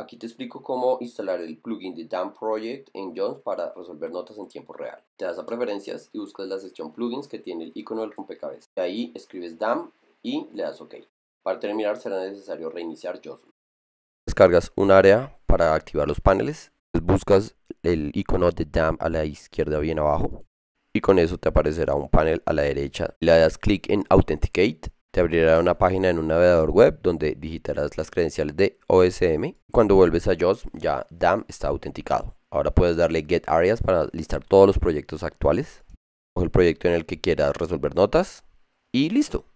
Aquí te explico cómo instalar el plugin de Dam Project en Jones para resolver notas en tiempo real. Te das a preferencias y buscas la sección plugins que tiene el icono del rompecabezas. De ahí escribes Dam y le das OK. Para terminar será necesario reiniciar Jones. Descargas un área para activar los paneles. Buscas el icono de Dam a la izquierda bien abajo. Y con eso te aparecerá un panel a la derecha. Le das clic en Authenticate te abrirá una página en un navegador web donde digitarás las credenciales de OSM. Cuando vuelves a JOS, ya DAM está autenticado. Ahora puedes darle Get Areas para listar todos los proyectos actuales. Coge el proyecto en el que quieras resolver notas y listo.